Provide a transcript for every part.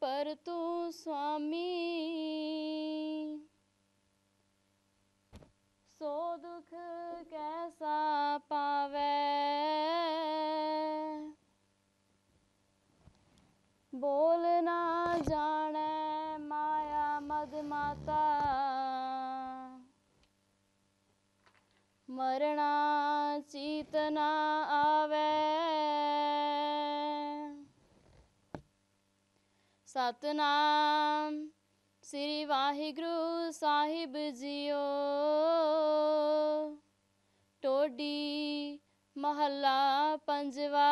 ਪਰ ਤੂੰ ਸੁਆਮੀ ਸੋ ਦੁਖ ਕੈਸਾ ਪਾਵੇ ਬੋਲ ਨਾ ਜਾ ਸਤਨਾਮ ਸ੍ਰੀ ਵਾਹਿਗੁਰੂ ਸਾਹਿਬ ਜੀਓ ਟੋਡੀ ਮਹੱਲਾ ਪੰਜਵਾ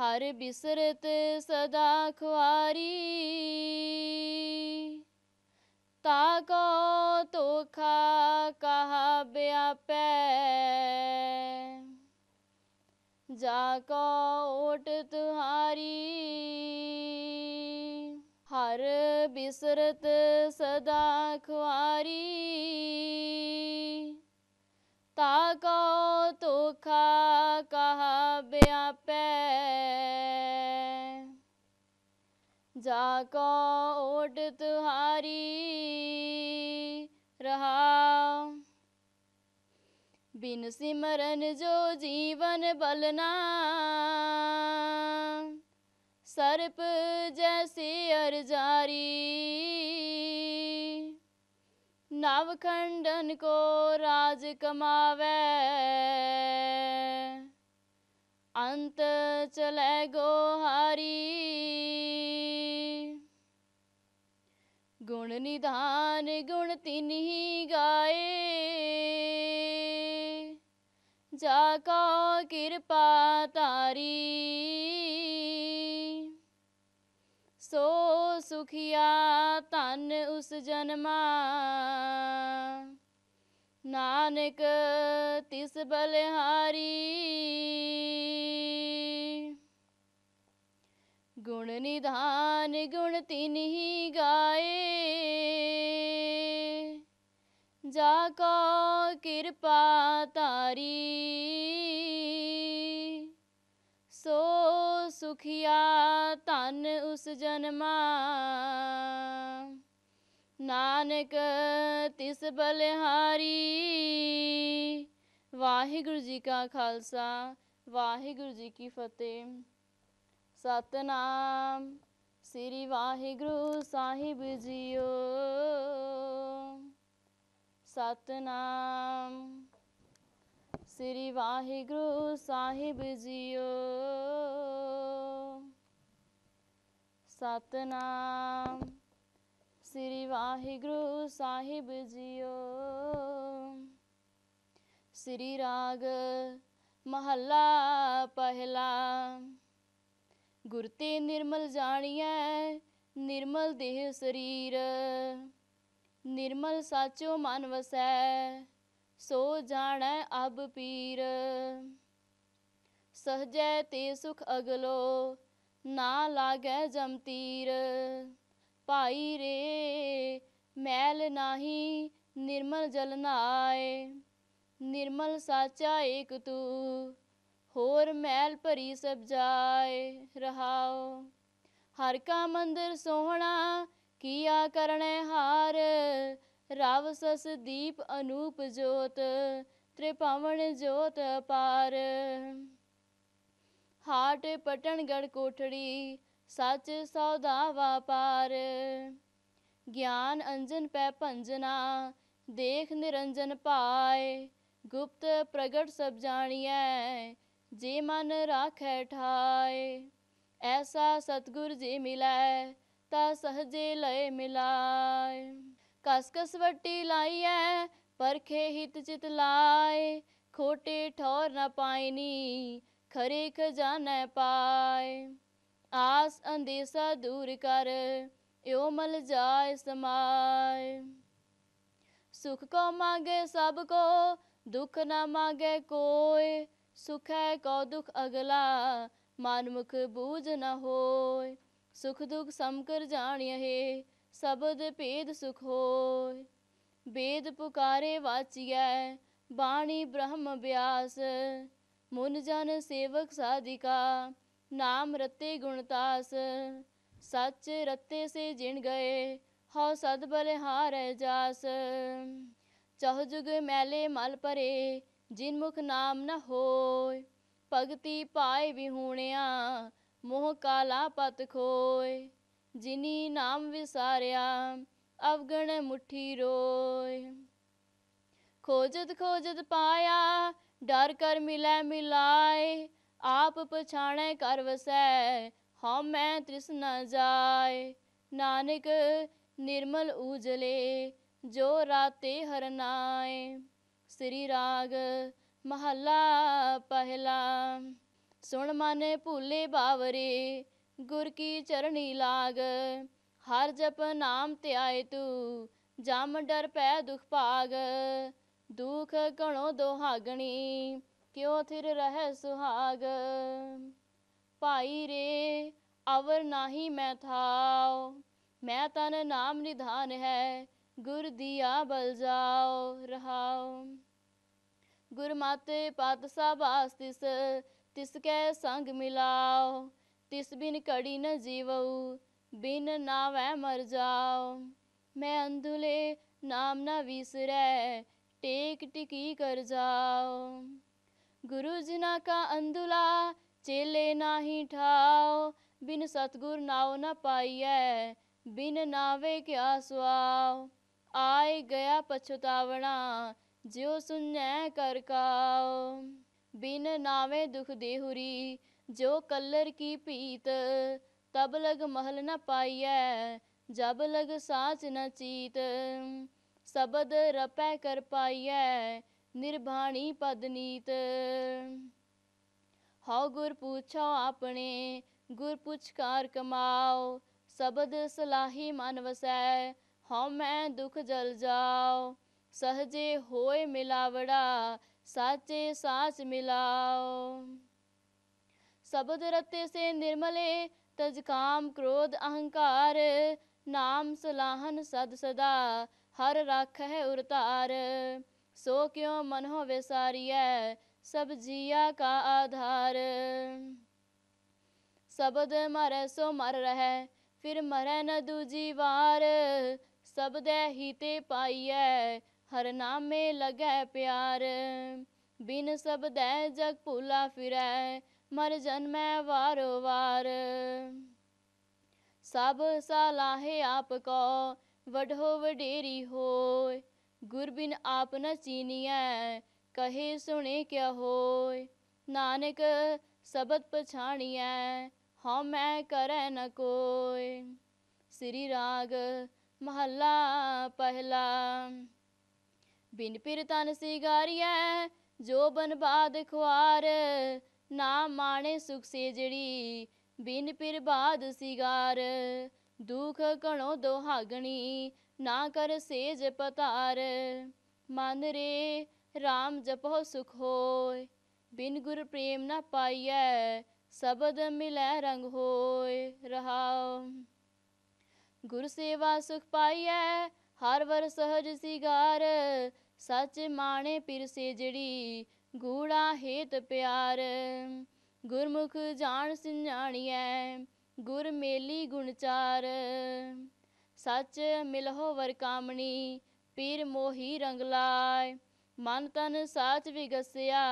ਹਰ ਬਿਸਰਤ ਸਦਾ ਖੁਆਰੀ ਤਾ ਕੋ ਤੋਖਾ ਕਹਾ ਬਿਆਪੈ ਜਾ ਕੋ ਓਟ ਤੁਹਾਰੀ ਹਰ ਬਿਸਰਤ ਸਦਾ ਖੁਆਰੀ ਤਾ ਕੋ ਤੋਖਾ ਕਹਾ ਬਿਆਪੈ ਜਾ ਕੋ ਓਟ ਤੁਹਾਰੀ ਰਹਾ ਬਿਨ ਸਿਮਰਨ ਜੋ ਜੀਵਨ ਬਲਨਾ सर्प जैसे अरजारी नवखंडन को राज कमावे अंत चले गोहारी गुण निधान गुण तीन ही गाए जाका कृपा तारी ਸੁਖੀਆ ਧਨ ਉਸ ਜਨਮਾ ਨਾਨਕ ਤਿਸ ਬਲਿਹਾਰੀ ਗੁਣ ਨਿਧਾਨ ਗੁਣ ਤਿਨ ਗਾਏ ਜਾ ਕੋ ਕਿਰਪਾ ਤਾਰੀ ਸੋ ਸੁਖਿਆ धन उस जन्मा नानक तिस बलिहारी वाहिगुरु जी का खालसा वाहिगुरु जी की फतेह सतनाम श्री वाहिगुरु साहिब जियो सतनाम श्री वाहिगुरु साहिब जियो ਸਤਨਾਮ ਸ੍ਰੀ ਵਾਹਿਗੁਰੂ ਸਾਹਿਬ ਜੀਓ ਸ੍ਰੀ ਰਾਗ ਮਹੱਲਾ ਪਹਿਲਾ ਗੁਰ ਤੇ ਨਿਰਮਲ ਜਾਣੀਐ ਨਿਰਮਲ ਦੇਹ ਸਰੀਰ ਨਿਰਮਲ ਸਾਚੋ ਮਨ ਵਸੈ ਸੋ ਜਾਣੈ ਅਬ ਪੀਰ ਸਹਜੈ ਤੇ ਸੁਖ ਅਗਲੋ ਨਾ ਲਾਗੈ ਜਮਤੀਰ ਭਾਈ ਰੇ ਮੈਲ ਨਾਹੀ ਨਿਰਮਲ ਜਲ ਨਾਏ ਨਿਰਮਲ ਸਾਚਾ ਏਕ ਤੂ ਹੋਰ ਮੈਲ ਭਰੀ ਸਭ ਜਾਏ ਰਹਾਓ ਹਰ ਕਾ ਮੰਦਰ ਸੋਹਣਾ ਕੀਆ ਕਰਨੇ ਹਾਰ ਰਾਵ ਸਸ ਦੀਪ ਅਨੂਪ ਜੋਤ ਤ੍ਰਿਪਾਵਣ ਜੋਤ ਪਾਰ ਹਾਟ ਪਟਣਗੜ ਕੋਠੜੀ ਸੱਚ ਸੌਦਾ ਵਪਾਰ ਗਿਆਨ ਅੰਜਨ ਪੈ ਭੰਜਨਾ ਦੇਖ ਨਿਰੰਜਨ ਪਾਏ ਗੁਪਤ ਪ੍ਰਗਟ ਸਭ ਜਾਣੀਐ ਜੇ ਮਨ ਰਾਖੈ ਠਾਏ ਐਸਾ ਸਤਗੁਰ ਜੀ ਮਿਲੈ ਤਾ ਸਹਜੇ ਲੈ ਮਿਲਾਏ ਕਸ ਕਸ ਵਟੀ ਲਾਈਐ ਪਰਖੇ ਹਿਤ ਚਿਤ ਲਾਏ ਖੋਟੇ ਠੌਰ ਨਾ ਪਾਇਨੀ ਖਰੇ ਖਜ਼ਾਨੇ ਪਾਏ ਆਸ ਅੰਦੇਸਾ ਦੂਰ ਕਰ ਇਉ ਮਲ ਜਾਏ ਸਮਾਏ ਸੁਖ ਕੋ ਮੰਗੇ ਸਭ ਕੋ ਦੁਖ ਨਾ ਮੰਗੇ ਕੋਈ ਸੁਖ ਹੈ ਕੋ ਦੁਖ ਅਗਲਾ ਮਨ ਮੁਖ ਬੂਝ ਨਾ ਹੋਏ ਸੁਖ ਦੁਖ ਸਮ ਕਰ ਹੈ ਸਬਦ ਭੇਦ ਸੁਖ ਹੋਏ ਵੇਦ ਪੁਕਾਰੇ ਵਾਚੀਐ ਬਾਣੀ ਬ੍ਰਹਮ ਬਿਆਸ ਮੁਨ ਜਨ ਸੇਵਕ ਸਾਧਿਕਾ ਨਾਮ ਰਤੇ ਗੁਣਤਾਸ ਸੱਚ ਰਤੇ ਸੇ ਜਿਣ ਗਏ ਹਉ ਸਦ ਬਲਿਹਾਰ ਜਾਸ ਚਹ ਜੁਗ ਮੈਲੇ ਮਲ ਪਰੇ ਜਿਨ ਮੁਖ ਨਾਮ ਨ ਹੋਏ ਭਗਤੀ ਪਾਏ ਵਿਹੂਣਿਆ ਮੋਹ ਕਾਲਾ ਪਤ ਖੋਏ ਜਿਨੀ ਨਾਮ ਵਿਸਾਰਿਆ ਅਵਗਣ ਮੁਠੀ ਰੋਏ ਖੋਜਤ ਖੋਜਤ ਪਾਇਆ ਡਰ ਕਰ ਮਿਲੈ ਮਿਲਾਏ ਆਪ ਪਛਾਣੈ ਕਰ ਵਸੈ ਹਉ ਮੈਂ ਤ੍ਰਿਸ਼ਨਾ ਜਾਏ ਨਾਨਕ ਨਿਰਮਲ ਉਜਲੇ ਜੋ ਰਾਤੇ ਹਰਨਾਏ ਸ੍ਰੀ ਰਾਗ ਮਹੱਲਾ ਪਹਿਲਾ ਸੁਣ ਮਨੇ ਭੁੱਲੇ ਬਾਵਰੇ ਗੁਰ ਕੀ ਚਰਣੀ ਲਾਗ ਹਰ ਜਪ ਨਾਮ ਧਿਆਏ ਤੂੰ ਜਮ ਡਰ ਪੈ ਦੁਖ ਭਾਗ ਦੁਖ ਘਣੋ ਦੁਹਾਗਣੀ ਕਿਉ ਥਿਰ ਰਹਿ ਸੁਹਾਗ ਭਾਈ ਰੇ ਅਵਰ ਨਾਹੀ ਮੈਂ ਥਾਉ ਮੈਂ ਤਨ ਨਾਮ ਨਿਧਾਨ ਹੈ ਗੁਰ ਦੀਆ ਬਲ ਜਾਓ ਰਹਾਉ ਗੁਰਮਤਿ ਮਾਤੇ ਪਤ ਸਭਾਸ ਤਿਸ ਤਿਸ ਕੈ ਸੰਗ ਮਿਲਾਓ ਤਿਸ ਬਿਨ ਕੜੀ ਨ ਜੀਵਉ ਬਿਨ ਨਾਵੈ ਮਰ ਜਾਉ ਮੈਂ ਅੰਧੁਲੇ ਨਾਮ ਨ ਵਿਸਰੈ टेक टिकी कर जाओ गुरु जिना का अंदुला चेले ना ही ठाओ बिन सतगुर नाव न ना पाइए बिन नावे क्या सुआओ आय गया पछतावना ज्यो सुन्य कर काओ बिन नावे दुख देहुरी जो कलर की पीत तब लग महल न पाइए जब लग साच न चीत ਸ਼ਬਦ ਰਪੈ ਕਰ ਪਾਈਐ ਨਿਰਭਾਣੀ ਪਦਨੀਤ ਹਉ ਗੁਰ ਪੁੱਛੋ ਆਪਣੇ ਗੁਰ ਪੁਚਕਾਰ ਕਮਾਓ ਸ਼ਬਦ ਸਲਾਹੀ ਮਨ ਵਸੈ ਹਉ ਮੈਂ ਦੁਖ ਜਲ ਜਾਓ ਸਹਜੇ ਹੋਏ ਮਿਲਾਵੜਾ ਸਾਚੇ ਸਾਸ ਮਿਲਾਓ ਸ਼ਬਦ ਰਤੇ ਸੇ ਨਿਰਮਲੇ ਤਜ ਕਾਮ ਕ੍ਰੋਧ ਅਹੰਕਾਰ ਨਾਮ ਸਲਾਹਨ ਸਦ ਸਦਾ ਹਰ ਰਾਖੈ ਉਰਤਾਰ ਸੋ ਕਿਉ ਮਨੋ ਵਿਸਾਰੀਐ ਸਭ ਜੀਆ ਕਾ ਆਧਾਰ ਸਬਦ ਮਰੈ ਸੋ ਮਰ ਰਹੈ ਫਿਰ ਮਰੈ ਨ ਦੂਜੀ ਵਾਰ ਸਬਦੈ ਹੀ ਤੇ ਪਾਈਐ ਹਰ ਨਾਮੇ ਲਗੈ ਪਿਆਰ ਬਿਨ ਸਬਦੈ ਜਗ ਭੁਲਾ ਫਿਰੈ ਮਰ ਜਨਮੈ ਵਾਰੋ ਵਾਰ ਸਭ ਸਲਾਹੇ ਆਪ ਕੋ ਵਡਹੋ ਵਡੇਰੀ ਹੋਏ ਗੁਰਬਿਨ ਆਪ ਨ ਸੀਨੀਐ ਕਹੇ ਸੁਣੇ ਕਿਆ ਹੋਏ ਨਾਨਕ ਸਬਦ ਪਛਾਣੀਐ ਹਉ ਮੈਂ ਕਰੈ ਨ ਕੋਇ ਸ੍ਰੀ ਰਾਗ ਮਹੱਲਾ ਪਹਿਲਾ ਬਿਨ ਪਿਰ ਤਨ ਸਿਗਾਰੀਐ ਜੋ ਬਨ ਬਾਦ ਖੁਆਰ ਨਾ ਮਾਣੇ ਸੁਖ ਸੇ ਜੜੀ ਬਿਨ ਪਿਰ ਬਾਦ ਸਿਗਾਰ ਦੁਖ ਘਣੋ ਦੁਹਾਗਣੀ ਨਾ ਕਰ ਸੇਜ ਪਤਾਰ ਮਨ ਰੇ RAM ਜਪੋ ਸੁਖ ਹੋਏ ਬਿਨ ਗੁਰ ਪ੍ਰੇਮ ਨਾ ਪਾਈਐ ਸਬਦ ਮਿਲੈ ਰੰਗ ਹੋਏ ਰਹਾਉ ਗੁਰ ਸੇਵਾ ਸੁਖ ਪਾਈਐ ਹਰ ਵਰ ਸਹਜ ਸਿਗਾਰ ਸੱਚ ਮਾਣੇ ਪਿਰ ਸੇ ਜਿਹੜੀ ਗੂੜਾ ਹੇਤ ਪਿਆਰ ਗੁਰਮੁਖ ਜਾਣ ਸਿਣਾਣੀਐ ਗੁਰ ਮੇਲੀ ਗੁਣਚਾਰ ਸੱਚ ਮਿਲਹੁ ਵਰ ਕਾਮਣੀ ਪੀਰ ਮੋਹੀ ਰੰਗ ਲਾਇ ਮਨ ਤਨ ਸਾਚ ਵਿਗਸਿਆ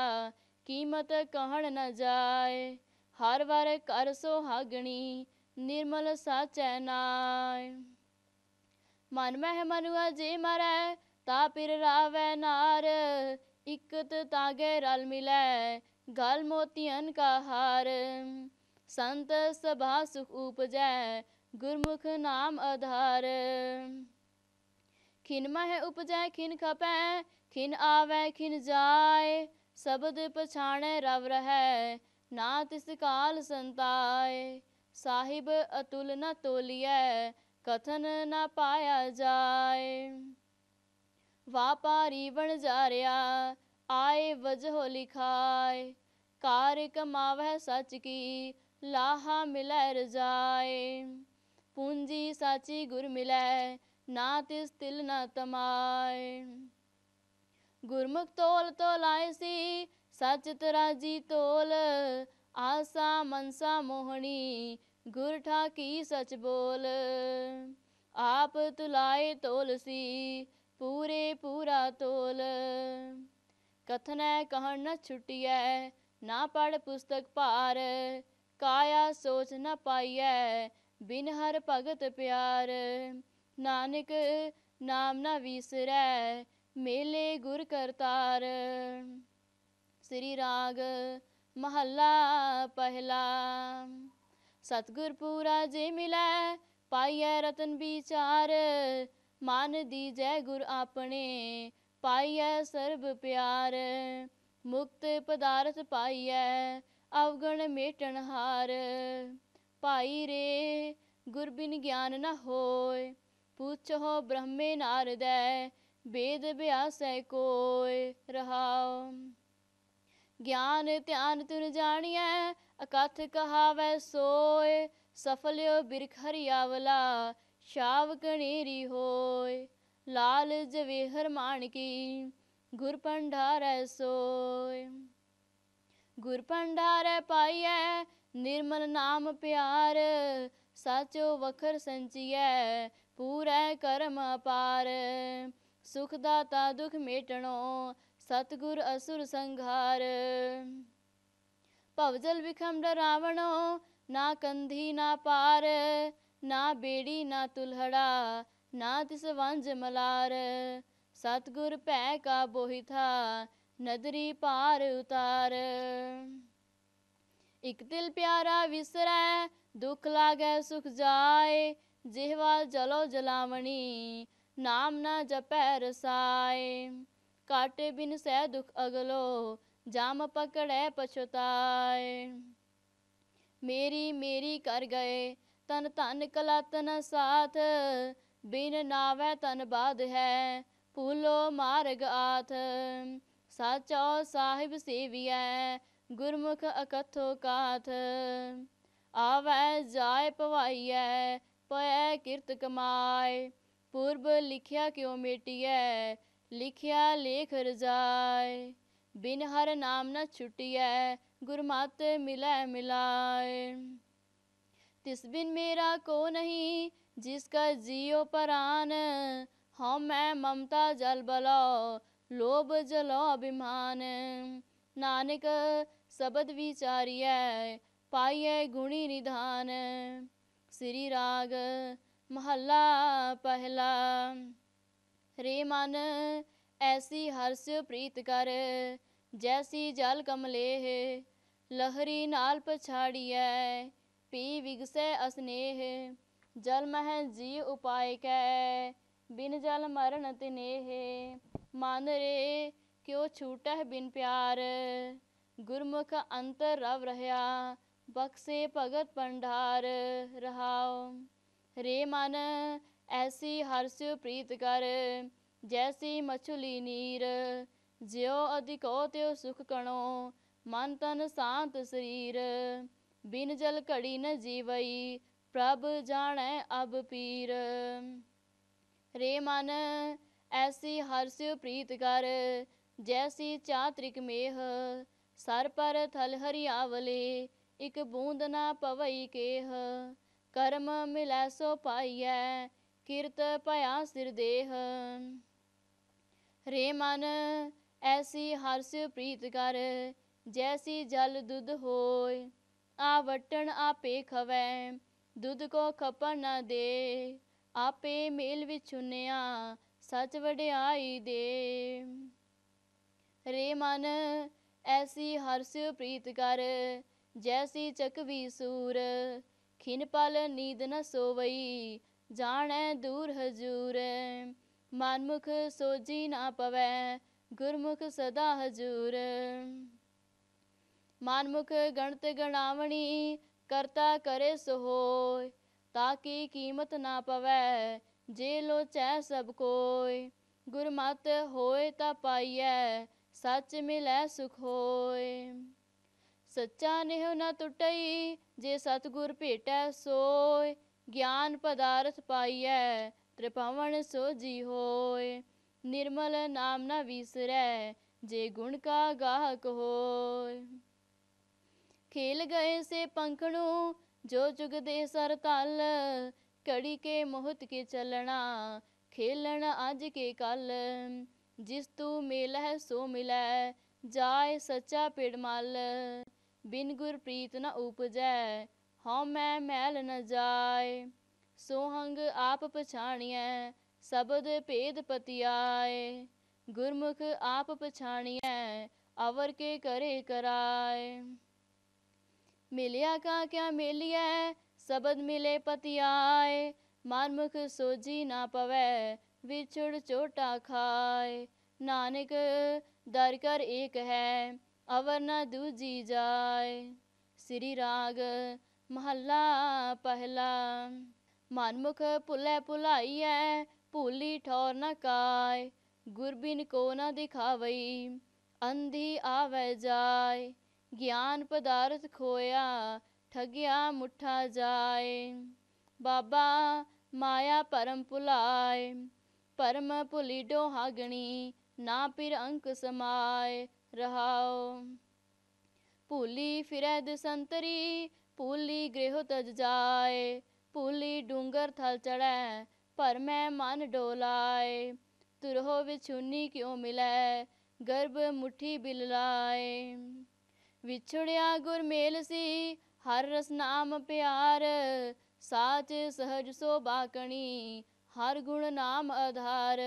ਕੀਮਤ ਕਹਣ ਨ ਜਾਏ ਹਰ ਵਾਰ ਕਰ ਸੋਹਾਗਣੀ ਨਿਰਮਲ ਸਾਚੈ ਨਾਇ ਮਨ ਮਹਿ ਮਨੁਆ ਜੇ ਮਰੈ ਤਾ ਪਿਰ ਰਾਵੈ ਨਾਰ ਇਕਤ ਤਾਗੇ ਰਲ ਮਿਲੈ ਗਲ ਮੋਤੀਆਂ ਕਾ ਹਾਰ संत सभा सुख उपजय गुरमुख नाम आधार खिन मह उपजय खिन खपै खिन आवै खिन जाय शब्द पछाणे रव रह ना तिस काल संताय साहिब अतुल न तोलिय कथन न पाया जाय वापारी बन जा रिया आए वजह लिखाय कार्य कमावह सच की ਲਾਹਾ ਮਿਲੈ ਰਜਾਏ ਪੂੰਜੀ ਸਾਚੀ ਗੁਰ ਮਿਲੈ ਨਾ ਤਿਸ ਤਿਲ ਨ ਤਮਾਏ ਗੁਰਮੁਖ ਤੋਲ ਤੋਲਾਏ ਸੀ ਸੱਚ ਤਰਾਜੀ ਤੋਲ ਆਸਾ ਮਨਸਾ ਮੋਹਣੀ ਗੁਰ ਠਾਕੀ ਸਚ ਬੋਲ ਆਪ ਤੁਲਾਏ ਤੋਲ ਸੀ ਪੂਰੇ ਪੂਰਾ ਤੋਲ ਕਥਨੈ ਕਹਣ ਨ ਛੁਟਿਐ ਨਾ ਪੜ ਪੁਸਤਕ ਪਾਰ ਕਾਇਆ ਸੋਚ ਨ ਪਾਈਐ ਬਿਨ ਹਰ ਭਗਤ ਪਿਆਰ ਨਾਨਕ ਨਾਮ ਨਾ ਵਿਸਰੈ ਮੇਲੇ ਗੁਰ ਕਰਤਾਰ ਸ੍ਰੀ ਰਾਗ ਮਹੱਲਾ ਪਹਿਲਾ ਸਤਗੁਰ ਪੂਰਾ ਜੇ ਮਿਲੈ ਪਾਈਐ ਰਤਨ ਵਿਚਾਰ ਮਨ ਦੀ ਜੈ ਗੁਰ ਆਪਣੇ ਪਾਈਐ ਸਰਬ ਪਿਆਰ ਮੁਕਤ ਪਦਾਰਥ ਪਾਈਐ ਅਵਗਣ ਮੇਟਣ ਹਾਰ ਭਾਈ ਰੇ ਗੁਰਬਿਨ ਗਿਆਨ ਨ ਹੋਏ ਪੁੱਛੋ ਬ੍ਰਹਮੇ ਨਾਰਦੈ ਬੇਦ ਬਿਆਸੈ ਕੋਇ ਰਹਾਉ ਗਿਆਨ ਧਿਆਨ ਤੁਨ ਜਾਣੀਐ ਅਕਥ ਕਹਾਵੈ ਸੋਇ ਸਫਲਿਓ ਬਿਰਖ ਹਰਿਆਵਲਾ ਸ਼ਾਵ ਕਣੀਰੀ ਹੋਇ ਲਾਲ ਜਵੇਹਰ ਮਾਨਕੀ ਗੁਰ ਪੰਡਾਰੈ ਸੋਇ ਗੁਰ ਭੰਡਾਰ ਪਾਈਐ ਨਿਰਮਲ ਨਾਮ ਪਿਆਰ ਸਾਚੋ ਵਖਰ ਸੰਚੀਐ ਪੂਰੈ ਕਰਮ ਅਪਾਰ ਸੁਖ ਦਾਤਾ ਦੁਖ ਮੇਟਣੋ ਸਤਗੁਰ ਅਸੁਰ ਸੰਘਾਰ ਭਵਜਲ ਵਿਖੰਡ ਰਾਵਣੋ ਨਾ ਕੰਧੀ ਨਾ ਪਾਰ ਨਾ ਬੇੜੀ ਨਾ ਤੁਲਹੜਾ ਨਾ ਤਿਸ ਵੰਜ ਮਲਾਰ ਸਤਗੁਰ ਭੈ ਕਾ ਥਾ ਨਦਰੀ ਪਾਰ ਉਤਾਰ ਇਕ ਦਿਲ ਪਿਆਰਾ ਵਿਸਰੈ ਦੁਖ ਲਾਗੈ ਸੁਖ ਜਾਏ ਜਿਹਵਾ ਜਲੋ ਜਲਾਵਣੀ ਨਾਮ ਨਾ ਜਪੈ ਰਸਾਏ ਕਾਟੇ ਬਿਨ ਸਹਿ ਦੁਖ ਅਗਲੋ ਜਾਮ ਪਕੜੈ ਪਛਤਾਏ ਮੇਰੀ ਮੇਰੀ ਕਰ ਗਏ ਤਨ ਤਨ ਕਲਤਨ ਸਾਥ ਬਿਨ ਨਾਵੇ ਤਨ ਬਾਦ ਹੈ ਭੂਲੋ ਮਾਰਗ ਆਥ सच और साहिब सेविया गुरमुख अकथो काथ आवै जाय पवाइय पय किरत कमाए पूर्व लिखिया क्यों मिटिय लिखिया लेख रजाय बिन हर नाम न छुटिय गुरमत मिलय मिलाए तिस बिन मेरा को नहीं जिसका जियो परान हम हाँ, मैं ममता जल बलाओ ਲੋਭ ਜਲੋ ਅਭਿਮਾਨ ਨਾਨਕ ਸ਼ਬਦ ਵਿਚਾਰੀਐ ਪਾਈਐ ਗੁਣੀ ਨਿਧਾਨ ਸ੍ਰੀ ਰਾਗ ਮਹੱਲਾ ਪਹਿਲਾ ਰੇ ਮਨ ਐਸੀ ਹਰਸ ਪ੍ਰੀਤ ਕਰ ਜੈਸੀ ਜਲ ਕਮਲੇਹ ਲਹਿਰੀ ਨਾਲ ਪਛਾੜੀਐ ਪੀ ਵਿਗਸੈ ਅਸਨੇਹ ਜਲ ਮਹਿ ਜੀ ਉਪਾਇ ਕੈ ਬਿਨ ਜਲ ਮਰਨ ਤਿਨੇਹ ਮਨ ਰੇ ਕਿਉ ਛੂਟਹਿ ਬਿਨ ਪਿਆਰ ਗੁਰਮੁਖ ਅੰਤਰ ਰਵ ਰਹਾ ਬਖਸੇ ਭਗਤ ਪੰਡਾਰ ਰਹਾਉ ਰੇ ਮਨ ਐਸੀ ਸਿਉ ਪ੍ਰੀਤ ਕਰ ਜੈਸੀ ਮਛਲੀ ਨੀਰ ਜਿਉ ਅਧਿਕੋ ਤਿਉ ਸੁਖ ਕਣੋ ਮਨ ਤਨ ਸ਼ਾਂਤ ਸਰੀਰ ਬਿਨ ਜਲ ਘੜੀ ਨ ਜੀਵਈ ਪ੍ਰਭ ਜਾਣੈ ਅਬ ਪੀਰ ਰੇ ਮਨ ਐਸੀ ਹਰਸ ਪ੍ਰੀਤ ਕਰ ਜੈਸੀ ਚਾਤ੍ਰਿਕ ਮੇਹ ਸਰ ਪਰ ਥਲ ਹਰਿਆਵਲੇ ਇਕ ਬੂੰਦ ਨਾ ਪਵਈ ਕੇਹ ਕਰਮ ਮਿਲੈ ਸੋ ਪਾਈਐ ਕਿਰਤ ਭਇਆ ਸਿਰ ਦੇਹ ਰੇ ਮਨ ਐਸੀ ਹਰਸ ਪ੍ਰੀਤ ਕਰ ਜੈਸੀ ਜਲ ਦੁੱਧ ਹੋਏ ਆ ਵਟਣ ਆਪੇ ਖਵੈ ਦੁੱਧ ਕੋ ਖਪਨ ਨਾ ਦੇ ਆਪੇ ਮੇਲ ਵਿਚੁਨਿਆ ਸੱਚ ਵਡਿਆਈ ਦੇ ਰੇ ਮਨ ਐਸੀ ਹਰਸ ਪ੍ਰੀਤ ਕਰ ਜੈਸੀ ਚਕਵੀ ਸੂਰ ਖਿਨ ਪਲ ਨੀਂਦ ਨ ਸੋਵਈ ਜਾਣੈ ਦੂਰ ਹਜੂਰ ਮਨਮੁਖ ਸੋਜੀ ਨਾ ਪਵੈ ਗੁਰਮੁਖ ਸਦਾ ਹਜੂਰ ਮਨਮੁਖ ਗਣਤ ਗਣਾਵਣੀ ਕਰਤਾ ਕਰੇ ਸੋ ਹੋਇ ਤਾਕੀ ਕੀਮਤ ਨਾ ਪਵੈ ਜੇ ਲੋਚੈ ਸਭ ਕੋਇ ਗੁਰਮਤਿ ਹੋਏ ਤਾਂ ਪਾਈਐ ਸੱਚ ਮਿਲੈ ਸੁਖ ਹੋਇ ਸੱਚਾ ਨਿਹ ਨ ਟੁਟਈ ਜੇ ਸਤਗੁਰ ਭੇਟੈ ਸੋਇ ਗਿਆਨ ਪਦਾਰਥ ਪਾਈਐ ਤ੍ਰਿਪਵਣ ਸੋ ਜੀ ਹੋਇ ਨਿਰਮਲ ਨਾਮ ਨ ਵਿਸਰੈ ਜੇ ਗੁਣ ਕਾ ਗਾਹਕ ਹੋਇ ਖੇਲ ਗਏ ਸੇ ਪੰਖਣੂ जो दे सर कल कड़ी के मोहत के चलना खेलन आज के कल जिस तू मिल है सो मिलै जाए सच्चा पेड़ माल बिन गुरप्रीत न उपजै हाँ मैं मैल न जाए सोहंग आप पछाणिए सबद भेद पतियाए गुरमुख आप पछाणिए अवर के करे कराए मिलिया का क्या मिलिया सबद मिले पतियाए मानमुख सोजी ना पवे विछुड़ चोटा खाए नानक दर कर एक है अवर न दूजी जाए श्री राग महला पहला मनमुख पुले पुलाई है भूली ठौर न काय गुरबिन को न दिखावई अंधी आवे जाए ज्ञान पदार्थ खोया ठगिया मुठा जाए बाबा माया परम भुलाए परम भुली डोहागणी ना पिर अंक समाए रहाओ भूली फिरै दसंतरी भूली गृह तज जाए भूली डूंगर थल चढ़ै पर मैं मन डोलाए तुरहो विछुनी क्यों मिलै गर्भ मुठी बिललाए ਵਿਛੜਿਆ ਗੁਰ ਮੇਲ ਸੀ ਹਰ ਰਸ ਨਾਮ ਪਿਆਰ ਸਾਚ ਸਹਜ ਸੋ ਬਾਕਣੀ ਹਰ ਗੁਣ ਨਾਮ ਆਧਾਰ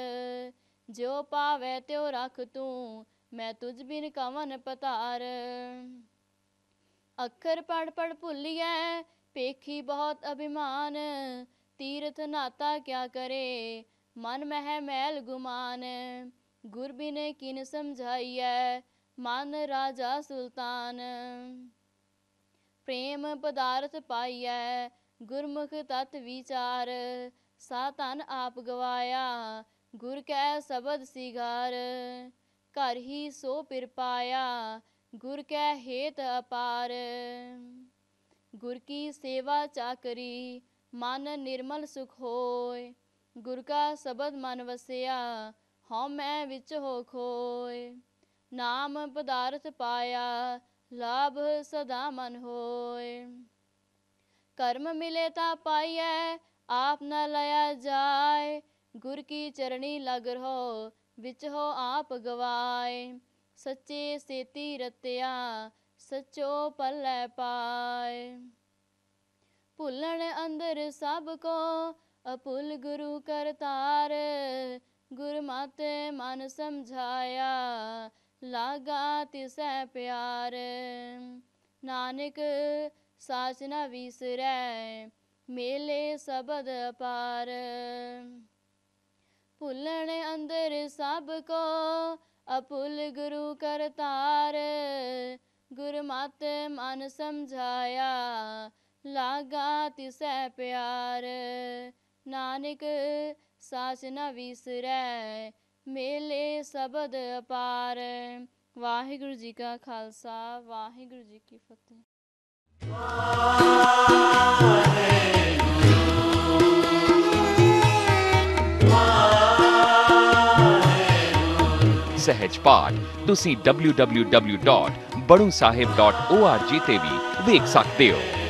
ਜੋ ਪਾਵੇ ਤਿਉ ਰਖ ਤੂੰ ਮੈਂ ਤੁਝ ਬਿਨ ਕਵਨ ਪਤਾਰ ਅੱਖਰ ਪੜ ਪੜ ਭੁੱਲੀਐ ਪੇਖੀ ਬਹੁਤ ਅਭਿਮਾਨ ਤੀਰਥ ਨਾਤਾ ਕਿਆ ਕਰੇ ਮਨ ਮਹਿ ਮੈਲ ਗੁਮਾਨ ਗੁਰ ਬਿਨੇ ਕਿਨ ਸਮਝਾਈਐ ਮਨ ਰਾਜਾ ਸੁਲਤਾਨ ਪ੍ਰੇਮ ਪਦਾਰਥ ਪਾਈਐ ਗੁਰਮੁਖ ਤਤ ਵਿਚਾਰ ਸਾਤਨ ਆਪ ਗਵਾਇਆ ਗੁਰ ਕੈ ਸ਼ਬਦ ਸਿਗਾਰ ਘਰ ਹੀ ਸੋ ਪਿਰ ਪਾਇਆ ਗੁਰ ਕੈ ਹੇਤ ਅਪਾਰ ਗੁਰ ਕੀ ਸੇਵਾ ਚਾਕਰੀ ਮਨ ਨਿਰਮਲ ਸੁਖ ਹੋਇ ਗੁਰ ਕਾ ਸ਼ਬਦ ਮਨ ਵਸਿਆ ਹਉ ਮੈਂ ਵਿੱਚ ਹੋ ਖੋਏ ਨਾਮ ਪਦਾਰਥ ਪਾਇਆ ਲਾਭ ਸਦਾ ਮਨ ਹੋਏ ਕਰਮ ਮਿਲੇ ਤਾਂ ਪਾਈਐ ਆਪ ਨਾ ਲਿਆ ਜਾਏ ਗੁਰ ਕੀ ਚਰਣੀ ਲਗ ਰਹੋ ਵਿੱਚ ਹੋ ਆਪ ਗਵਾਏ ਸੱਚੇ ਸੇਤੀ ਰਤਿਆ ਸਚੋ ਪੱਲੇ ਪਾਏ ਭੁੱਲਣ ਅੰਦਰ ਸਭ ਕੋ ਅਪੁੱਲ ਗੁਰੂ ਕਰਤਾਰ ਗੁਰਮਤਿ ਮਨ ਸਮਝਾਇਆ ਲਾਗਾ ਤਿਸੈ ਪਿਆਰ ਨਾਨਕ ਸਾਚ ਨਾ ਵਿਸਰੈ ਮੇਲੇ ਸਬਦ ਅਪਾਰ ਭੁੱਲਣ ਅੰਦਰ ਸਭ ਕੋ ਅਪੁੱਲ ਗੁਰੂ ਕਰਤਾਰ ਗੁਰਮਤਿ ਮਨ ਸਮਝਾਇਆ ਲਾਗਾ ਤਿਸੈ ਪਿਆਰ ਨਾਨਕ ਸਾਚ ਨਾ ਵਿਸਰੈ मेले शबद अपार वाहिगुरु जी का खालसा वाहिगुरु जी की फतेह सहज पाठ तुसी www.badosaheb.org ਤੇ ਵੀ ਵੇਖ ਸਕਦੇ ਹੋ